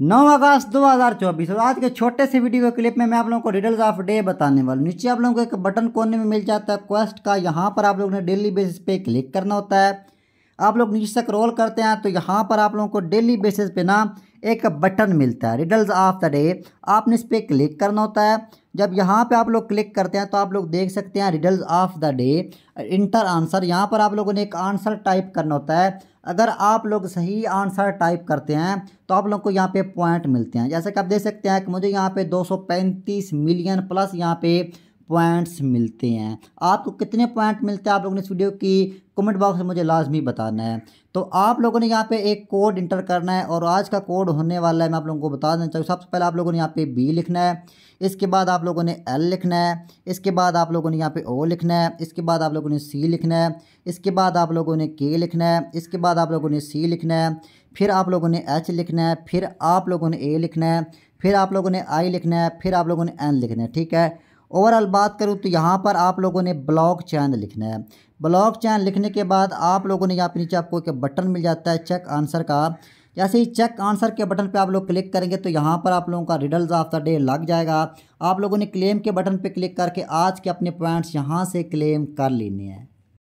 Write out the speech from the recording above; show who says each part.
Speaker 1: नौ अगस्त 2024 और आज के छोटे से वीडियो के क्लिप में मैं आप लोगों को रिडल्स ऑफ डे बताने वाला हूँ नीचे आप लोगों को एक बटन कोने में मिल जाता है क्वेस्ट का यहाँ पर आप लोगों ने डेली बेसिस पे क्लिक करना होता है आप लोग नीचे तक रोल करते हैं तो यहाँ पर आप लोगों को डेली बेसिस पे ना एक बटन मिलता है रिडल्स ऑफ द डे आपने इस पर क्लिक करना होता है जब यहाँ पे आप लोग क्लिक करते हैं तो आप लोग देख सकते हैं riddles of the day enter answer यहाँ पर आप लोगों ने एक आंसर टाइप करना होता है अगर आप लोग सही आंसर टाइप करते हैं तो आप लोग को यहाँ पे पॉइंट मिलते हैं जैसे कि आप देख सकते हैं कि मुझे यहाँ पे 235 मिलियन प्लस यहाँ पे पॉइंट्स मिलते हैं आपको कितने पॉइंट मिलते हैं आप लोगों ने इस वीडियो की कमेंट बॉक्स में मुझे लाजमी बताना है तो आप लोगों ने यहाँ पे एक कोड इंटर करना है और आज का कोड होने वाला है मैं आप लोगों को बता देना चाहूँ सबसे पहले आप लोगों ने यहाँ पे बी लिखना है इसके बाद आप लोगों ने एल लिखना है इसके बाद आप लोगों ने यहाँ पे ओ लिखना है इसके बाद आप लोगों ने सी लिखना है इसके बाद आप लोगों ने के लिखना है इसके बाद आप लोगों ने सी लिखना है फिर आप लोगों ने एच लिखना है फिर आप लोगों ने ए लिखना है फिर आप लोगों ने आई लिखना है फिर आप लोगों ने एन लिखना है ठीक है ओवरऑल बात करूँ तो यहाँ पर आप लोगों ने ब्लॉक चैन लिखना है ब्लॉक चैन लिखने के बाद आप लोगों ने यहाँ पर नीचे आपको एक बटन मिल जाता है चेक आंसर का जैसे ही चेक आंसर के बटन पे आप लोग क्लिक करेंगे तो यहाँ पर आप लोगों का रिडल्स ऑफ द डे लग जाएगा आप लोगों ने क्लेम के बटन पे क्लिक करके आज के अपने पॉइंट्स यहाँ से क्लेम कर लेने हैं